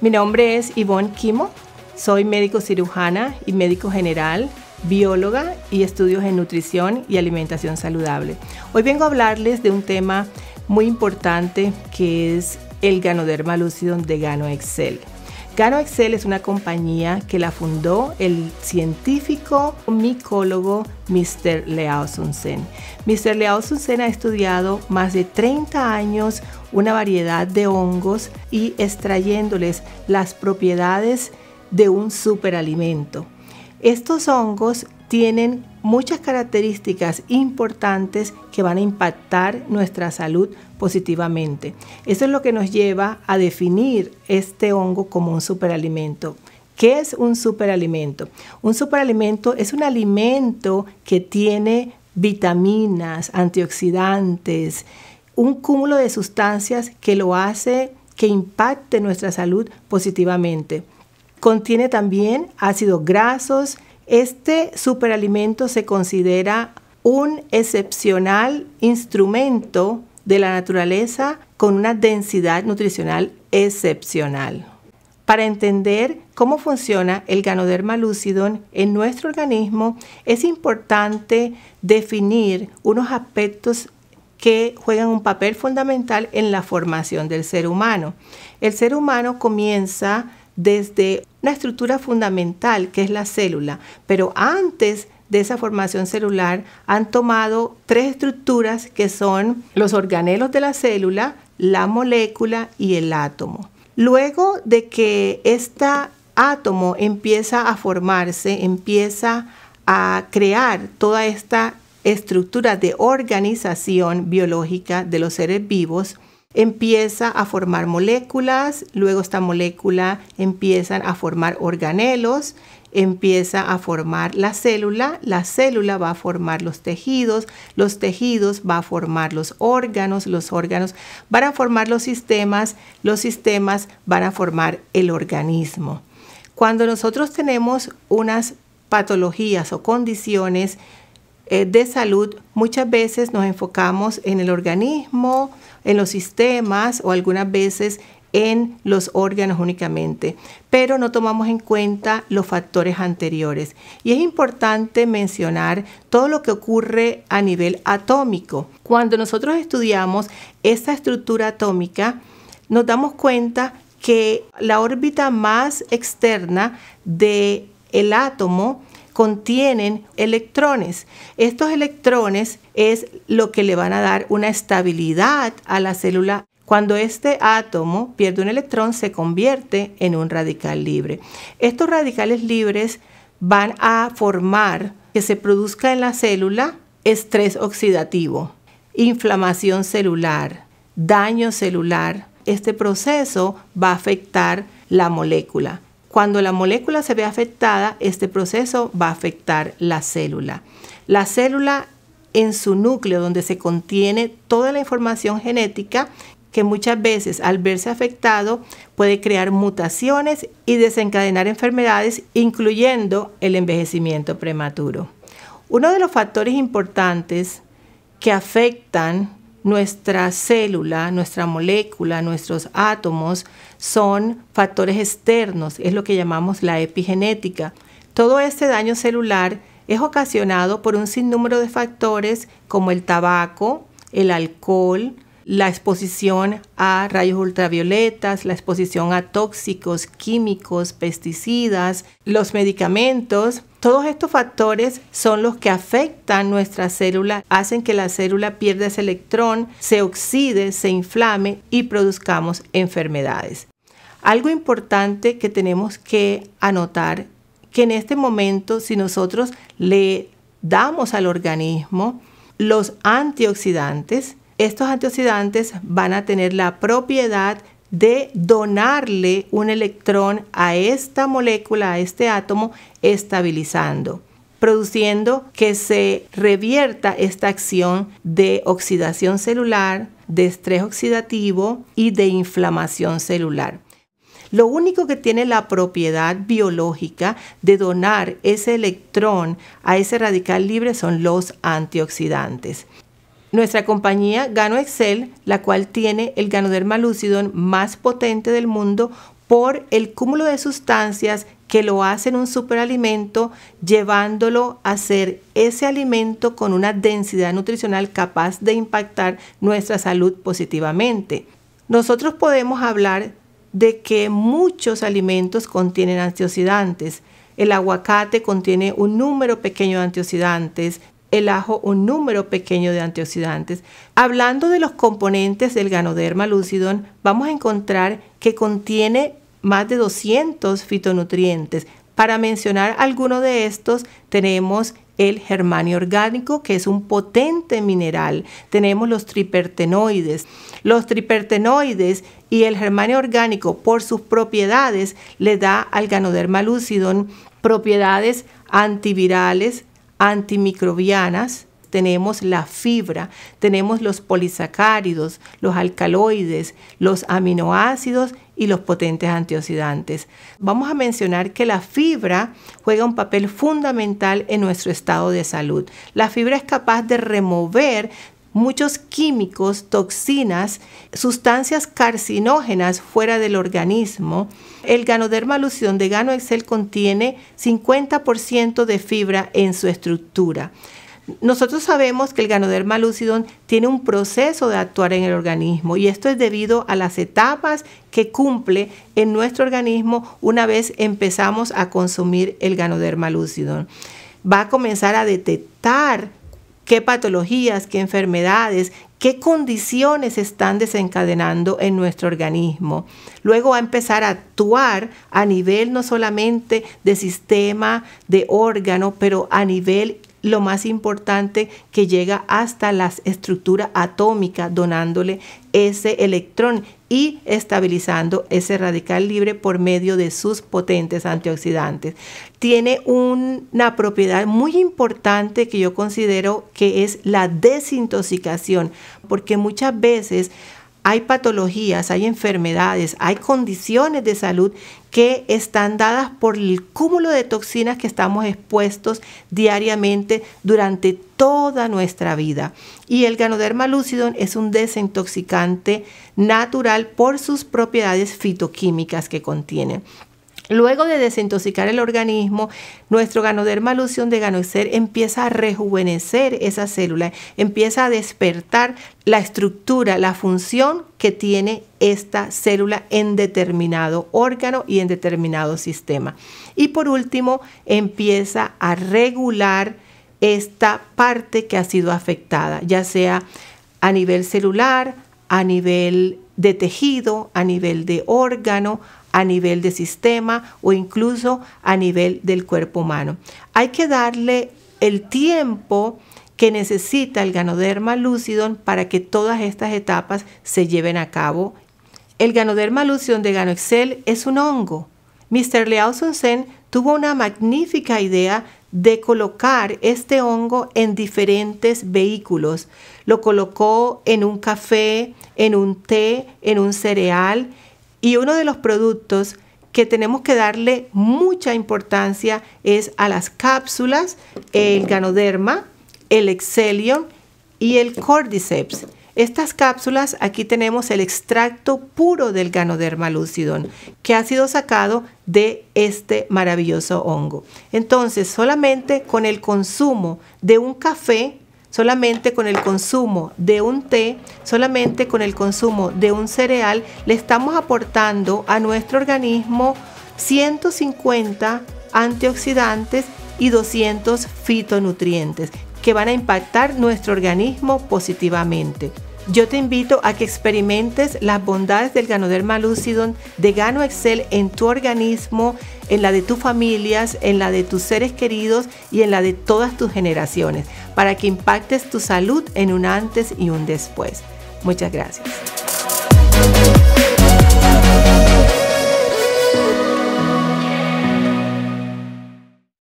Mi nombre es Yvonne Kimo, soy médico cirujana y médico general, bióloga y estudios en nutrición y alimentación saludable. Hoy vengo a hablarles de un tema muy importante que es el ganoderma lucidum de Gano Excel. Gano Excel es una compañía que la fundó el científico micólogo Mr. Leao Sunsen. Mr. Leao Sunsen ha estudiado más de 30 años una variedad de hongos y extrayéndoles las propiedades de un superalimento. Estos hongos tienen muchas características importantes que van a impactar nuestra salud positivamente. Eso es lo que nos lleva a definir este hongo como un superalimento. ¿Qué es un superalimento? Un superalimento es un alimento que tiene vitaminas, antioxidantes, un cúmulo de sustancias que lo hace que impacte nuestra salud positivamente. Contiene también ácidos grasos, este superalimento se considera un excepcional instrumento de la naturaleza con una densidad nutricional excepcional. Para entender cómo funciona el ganoderma lucidum en nuestro organismo, es importante definir unos aspectos que juegan un papel fundamental en la formación del ser humano. El ser humano comienza desde una estructura fundamental que es la célula, pero antes de esa formación celular han tomado tres estructuras que son los organelos de la célula, la molécula y el átomo. Luego de que este átomo empieza a formarse, empieza a crear toda esta estructura de organización biológica de los seres vivos, empieza a formar moléculas, luego esta molécula empieza a formar organelos, empieza a formar la célula, la célula va a formar los tejidos, los tejidos va a formar los órganos, los órganos van a formar los sistemas, los sistemas van a formar el organismo. Cuando nosotros tenemos unas patologías o condiciones eh, de salud, muchas veces nos enfocamos en el organismo, en los sistemas o algunas veces en los órganos únicamente, pero no tomamos en cuenta los factores anteriores. Y es importante mencionar todo lo que ocurre a nivel atómico. Cuando nosotros estudiamos esta estructura atómica, nos damos cuenta que la órbita más externa del el átomo contienen electrones. Estos electrones es lo que le van a dar una estabilidad a la célula cuando este átomo pierde un electrón, se convierte en un radical libre. Estos radicales libres van a formar que se produzca en la célula estrés oxidativo, inflamación celular, daño celular. Este proceso va a afectar la molécula. Cuando la molécula se ve afectada, este proceso va a afectar la célula. La célula en su núcleo, donde se contiene toda la información genética, que muchas veces al verse afectado puede crear mutaciones y desencadenar enfermedades, incluyendo el envejecimiento prematuro. Uno de los factores importantes que afectan nuestra célula, nuestra molécula, nuestros átomos son factores externos, es lo que llamamos la epigenética. Todo este daño celular es ocasionado por un sinnúmero de factores como el tabaco, el alcohol, la exposición a rayos ultravioletas, la exposición a tóxicos, químicos, pesticidas, los medicamentos todos estos factores son los que afectan nuestra célula, hacen que la célula pierda ese electrón, se oxide, se inflame y produzcamos enfermedades. Algo importante que tenemos que anotar, que en este momento si nosotros le damos al organismo los antioxidantes, estos antioxidantes van a tener la propiedad de donarle un electrón a esta molécula, a este átomo, estabilizando, produciendo que se revierta esta acción de oxidación celular, de estrés oxidativo y de inflamación celular. Lo único que tiene la propiedad biológica de donar ese electrón a ese radical libre son los antioxidantes. Nuestra compañía Gano Excel, la cual tiene el ganoderma lucidum más potente del mundo por el cúmulo de sustancias que lo hacen un superalimento, llevándolo a ser ese alimento con una densidad nutricional capaz de impactar nuestra salud positivamente. Nosotros podemos hablar de que muchos alimentos contienen antioxidantes. El aguacate contiene un número pequeño de antioxidantes, el ajo un número pequeño de antioxidantes. Hablando de los componentes del Ganoderma lucidon, vamos a encontrar que contiene más de 200 fitonutrientes. Para mencionar alguno de estos, tenemos el germanio orgánico, que es un potente mineral. Tenemos los tripertenoides. Los tripertenoides y el germanio orgánico, por sus propiedades, le da al Ganoderma lucidon propiedades antivirales, antimicrobianas, tenemos la fibra, tenemos los polisacáridos, los alcaloides, los aminoácidos y los potentes antioxidantes. Vamos a mencionar que la fibra juega un papel fundamental en nuestro estado de salud. La fibra es capaz de remover muchos químicos, toxinas, sustancias carcinógenas fuera del organismo. El ganoderma lucidum de Gano Excel contiene 50% de fibra en su estructura. Nosotros sabemos que el ganoderma lucidón tiene un proceso de actuar en el organismo y esto es debido a las etapas que cumple en nuestro organismo una vez empezamos a consumir el ganoderma lucidón. Va a comenzar a detectar qué patologías, qué enfermedades, qué condiciones están desencadenando en nuestro organismo. Luego va a empezar a actuar a nivel no solamente de sistema, de órgano, pero a nivel lo más importante que llega hasta la estructura atómica donándole ese electrón y estabilizando ese radical libre por medio de sus potentes antioxidantes. Tiene una propiedad muy importante que yo considero que es la desintoxicación, porque muchas veces hay patologías, hay enfermedades, hay condiciones de salud que están dadas por el cúmulo de toxinas que estamos expuestos diariamente durante toda nuestra vida. Y el Ganoderma lucidon es un desintoxicante natural por sus propiedades fitoquímicas que contiene. Luego de desintoxicar el organismo, nuestro ganoderma alusión de ganocer empieza a rejuvenecer esa célula, empieza a despertar la estructura, la función que tiene esta célula en determinado órgano y en determinado sistema. Y por último, empieza a regular esta parte que ha sido afectada, ya sea a nivel celular, a nivel de tejido, a nivel de órgano, a nivel de sistema o incluso a nivel del cuerpo humano. Hay que darle el tiempo que necesita el ganoderma lucidon para que todas estas etapas se lleven a cabo. El ganoderma lucidon de Ganoexcel es un hongo. Mr. Liao tuvo una magnífica idea de colocar este hongo en diferentes vehículos. Lo colocó en un café, en un té, en un cereal, y uno de los productos que tenemos que darle mucha importancia es a las cápsulas, el ganoderma, el excelion y el cordyceps. Estas cápsulas, aquí tenemos el extracto puro del Ganoderma lucidum, que ha sido sacado de este maravilloso hongo. Entonces, solamente con el consumo de un café solamente con el consumo de un té, solamente con el consumo de un cereal, le estamos aportando a nuestro organismo 150 antioxidantes y 200 fitonutrientes que van a impactar nuestro organismo positivamente. Yo te invito a que experimentes las bondades del Ganoderma Lucidon de Gano Excel en tu organismo, en la de tus familias, en la de tus seres queridos y en la de todas tus generaciones, para que impactes tu salud en un antes y un después. Muchas gracias.